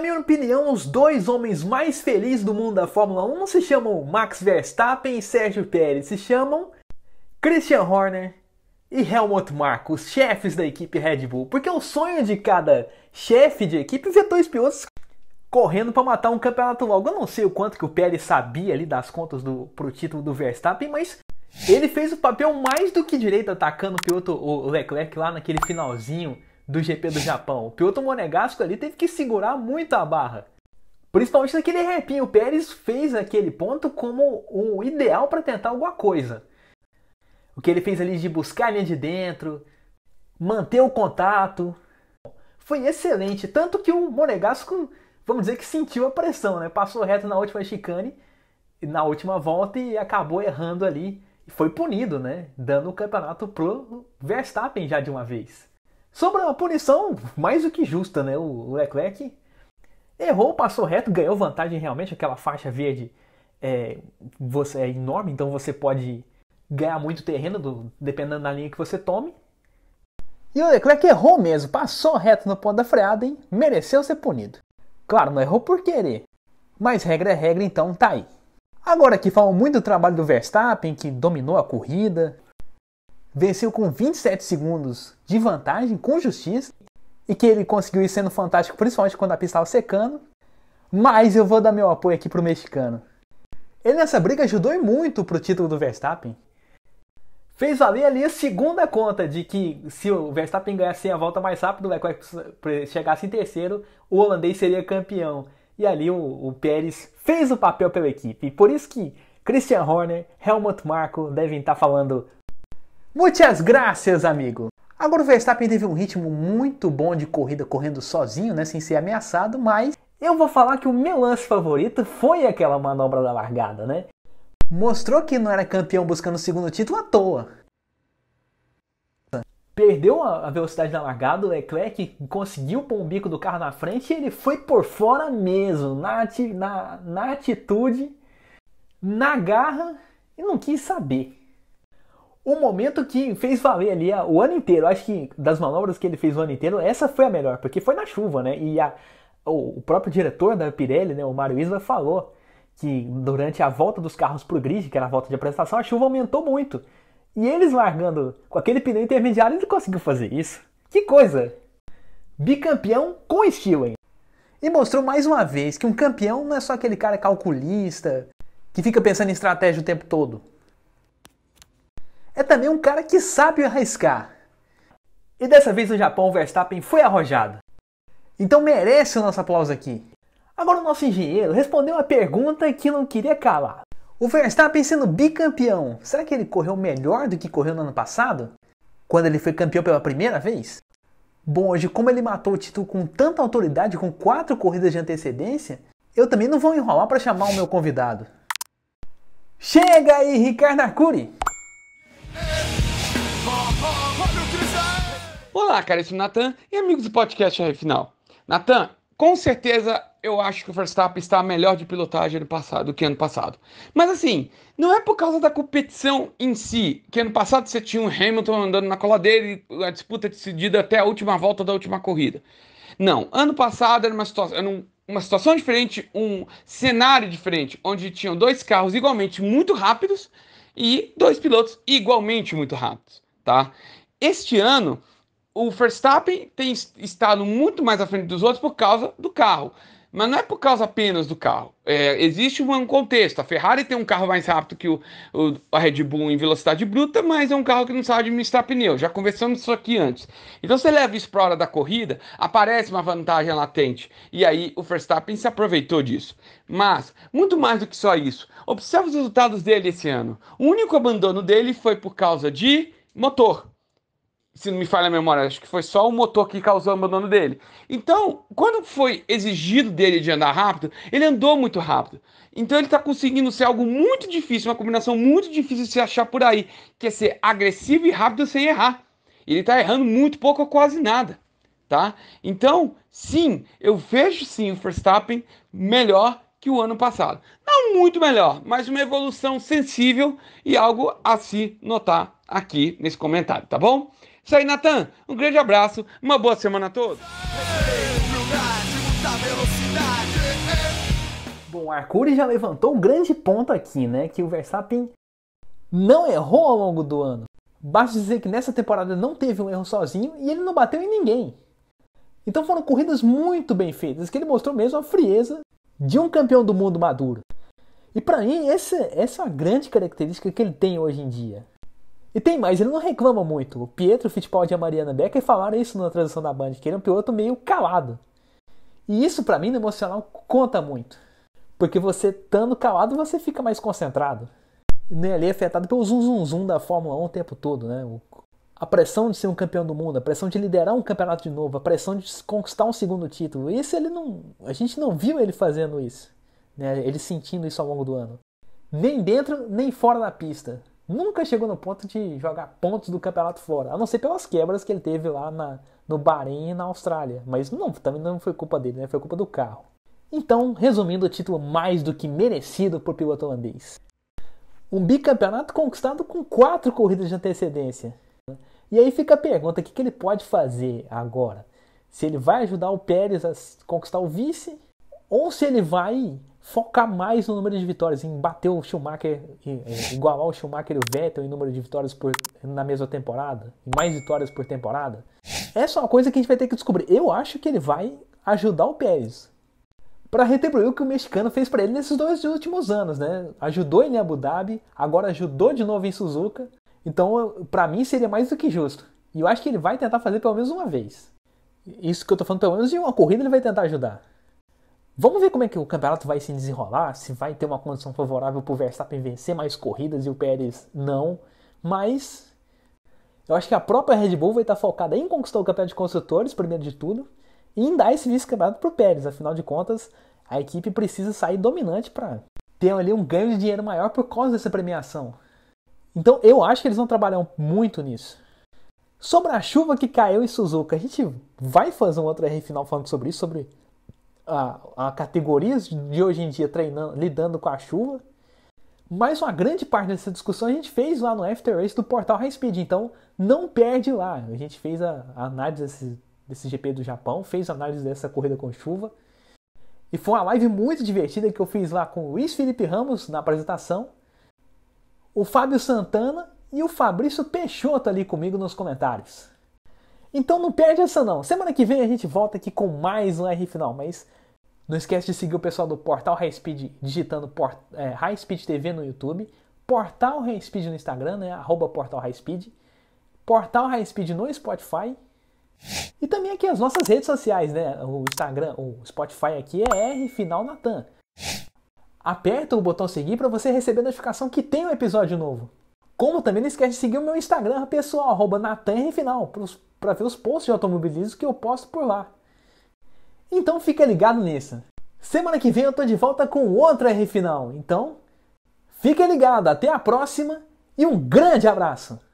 minha opinião, os dois homens mais felizes do mundo da Fórmula 1 se chamam Max Verstappen e Sérgio Pérez, se chamam Christian Horner e Helmut Marko, os chefes da equipe Red Bull, porque é o sonho de cada chefe de equipe é ver dois pilotos correndo para matar um campeonato logo. Eu não sei o quanto que o Pérez sabia ali das contas do pro título do Verstappen, mas ele fez o papel mais do que direito atacando o piloto o Leclerc lá naquele finalzinho do GP do Japão. O piloto monegasco ali teve que segurar muito a barra. Principalmente naquele repinho. O Pérez fez aquele ponto como o ideal para tentar alguma coisa. O que ele fez ali de buscar a linha de dentro, manter o contato. Foi excelente. Tanto que o Monegasco, vamos dizer que sentiu a pressão, né? Passou reto na última chicane, na última volta e acabou errando ali. E foi punido, né? Dando o campeonato pro Verstappen já de uma vez. Sobre uma punição mais do que justa, né? O Leclerc errou, passou reto, ganhou vantagem realmente. Aquela faixa verde é, você, é enorme, então você pode ganhar muito terreno do, dependendo da linha que você tome. E o Leclerc errou mesmo, passou reto no ponto da freada, hein? Mereceu ser punido. Claro, não errou por querer. Mas regra é regra, então tá aí. Agora que falam muito do trabalho do Verstappen, que dominou a corrida, venceu com 27 segundos de vantagem, com justiça, e que ele conseguiu ir sendo fantástico, principalmente quando a pista estava secando. Mas eu vou dar meu apoio aqui pro mexicano. Ele nessa briga ajudou muito pro título do Verstappen. Fez valer ali a segunda conta de que se o Verstappen ganhasse a volta mais rápido, o Leclerc chegasse em terceiro, o holandês seria campeão. E ali o, o Pérez fez o papel pela equipe. Por isso que Christian Horner, Helmut Marko devem estar tá falando Muitas graças, amigo! Agora o Verstappen teve um ritmo muito bom de corrida correndo sozinho, né, sem ser ameaçado, mas eu vou falar que o meu lance favorito foi aquela manobra da largada, né? Mostrou que não era campeão buscando o segundo título à toa. Perdeu a velocidade da largada, o Leclerc conseguiu pôr o bico do carro na frente e ele foi por fora mesmo, na, ati na, na atitude, na garra e não quis saber um momento que fez valer ali o ano inteiro. Acho que das manobras que ele fez o ano inteiro, essa foi a melhor, porque foi na chuva, né? E a, o próprio diretor da Pirelli, né, o Mario Isla, falou que durante a volta dos carros para o grid, que era a volta de apresentação, a chuva aumentou muito. E eles largando com aquele pneu intermediário, ele conseguiu fazer isso. Que coisa! Bicampeão com estilo, hein? E mostrou mais uma vez que um campeão não é só aquele cara calculista que fica pensando em estratégia o tempo todo é também um cara que sabe arriscar. E dessa vez no Japão, o Verstappen foi arrojado. Então merece o nosso aplauso aqui. Agora o nosso engenheiro respondeu a pergunta que não queria calar. O Verstappen sendo bicampeão, será que ele correu melhor do que correu no ano passado? Quando ele foi campeão pela primeira vez? Bom, hoje como ele matou o título com tanta autoridade, com quatro corridas de antecedência, eu também não vou enrolar para chamar o meu convidado. Chega aí, Ricardo Arcuri! Olá, caríssimo é Natan e amigos do podcast R Final. Natan, com certeza eu acho que o Verstappen está melhor de pilotagem passado, do que ano passado. Mas assim, não é por causa da competição em si, que ano passado você tinha um Hamilton andando na cola dele, a disputa decidida até a última volta da última corrida. Não, ano passado era uma situação, uma situação diferente, um cenário diferente, onde tinham dois carros igualmente muito rápidos e dois pilotos igualmente muito rápidos, tá? Este ano o Verstappen tem estado muito mais à frente dos outros por causa do carro. Mas não é por causa apenas do carro. É, existe um contexto. A Ferrari tem um carro mais rápido que o, o, a Red Bull em velocidade bruta, mas é um carro que não sabe administrar pneu. Já conversamos isso aqui antes. Então você leva isso para a hora da corrida, aparece uma vantagem latente. E aí o Verstappen se aproveitou disso. Mas, muito mais do que só isso, observe os resultados dele esse ano. O único abandono dele foi por causa de motor se não me falha a memória, acho que foi só o motor que causou o abandono dele. Então, quando foi exigido dele de andar rápido, ele andou muito rápido. Então, ele está conseguindo ser algo muito difícil, uma combinação muito difícil de se achar por aí, que é ser agressivo e rápido sem errar. Ele está errando muito pouco ou quase nada, tá? Então, sim, eu vejo sim o Verstappen melhor que o ano passado. Não muito melhor, mas uma evolução sensível e algo a se notar aqui nesse comentário, tá bom? Isso aí, Natan. Um grande abraço, uma boa semana a todos. Bom, o Arcuri já levantou um grande ponto aqui, né? Que o Verstappen não errou ao longo do ano. Basta dizer que nessa temporada não teve um erro sozinho e ele não bateu em ninguém. Então foram corridas muito bem feitas, que ele mostrou mesmo a frieza de um campeão do mundo maduro. E para mim, essa, essa é a grande característica que ele tem hoje em dia. E tem mais, ele não reclama muito. O Pietro Fittipaldi e a Mariana Becker falaram isso na transição da Band, que ele é um piloto meio calado. E isso para mim no emocional conta muito. Porque você estando calado, você fica mais concentrado. E né, não é ali afetado pelo zum zum zum da Fórmula 1 o tempo todo, né? A pressão de ser um campeão do mundo, a pressão de liderar um campeonato de novo, a pressão de conquistar um segundo título. Isso ele não. A gente não viu ele fazendo isso. Né? Ele sentindo isso ao longo do ano. Nem dentro, nem fora da pista nunca chegou no ponto de jogar pontos do campeonato fora, a não ser pelas quebras que ele teve lá na, no Bahrein e na Austrália. Mas não, também não foi culpa dele, né? foi culpa do carro. Então, resumindo, o título mais do que merecido por piloto holandês. Um bicampeonato conquistado com quatro corridas de antecedência. E aí fica a pergunta: o que, que ele pode fazer agora? Se ele vai ajudar o Pérez a conquistar o vice, ou se ele vai focar mais no número de vitórias, em bater o Schumacher, em, em igualar o Schumacher e o Vettel em número de vitórias por, na mesma temporada, em mais vitórias por temporada. Essa é uma coisa que a gente vai ter que descobrir. Eu acho que ele vai ajudar o Pérez para retribuir o que o mexicano fez para ele nesses dois últimos anos, né? Ajudou ele em Abu Dhabi, agora ajudou de novo em Suzuka. Então, para mim seria mais do que justo. E eu acho que ele vai tentar fazer pelo menos uma vez. Isso que eu tô falando, pelo menos em uma corrida ele vai tentar ajudar. Vamos ver como é que o campeonato vai se desenrolar, se vai ter uma condição favorável para o Verstappen vencer mais corridas e o Pérez não. Mas eu acho que a própria Red Bull vai estar focada em conquistar o campeonato de construtores, primeiro de tudo, e em dar esse vice-campeonato para o Pérez. Afinal de contas, a equipe precisa sair dominante para ter ali um ganho de dinheiro maior por causa dessa premiação. Então eu acho que eles vão trabalhar muito nisso. Sobre a chuva que caiu em Suzuka, a gente vai fazer um outro R final falando sobre isso, sobre a, a categorias de hoje em dia treinando, lidando com a chuva. Mas uma grande parte dessa discussão a gente fez lá no After Race do portal High Speed, então não perde lá. A gente fez a, a análise desse, desse, GP do Japão, fez a análise dessa corrida com chuva. E foi uma live muito divertida que eu fiz lá com o Luiz Felipe Ramos na apresentação, o Fábio Santana e o Fabrício Peixoto ali comigo nos comentários. Então não perde essa não. Semana que vem a gente volta aqui com mais um R Final, mas não esquece de seguir o pessoal do Portal High Speed digitando é, High Speed TV no YouTube, Portal High Speed no Instagram, né? Arroba Portal High Speed, Portal High Speed no Spotify e também aqui as nossas redes sociais, né? O Instagram, o Spotify aqui é R Final Natan. Aperta o botão seguir para você receber a notificação que tem um episódio novo. Como também não esquece de seguir o meu Instagram pessoal, arroba Natan R Final, para ver os posts de automobilismo que eu posto por lá. Então fica ligado nisso. Semana que vem eu tô de volta com outra R Final. Então, fica ligado, até a próxima e um grande abraço.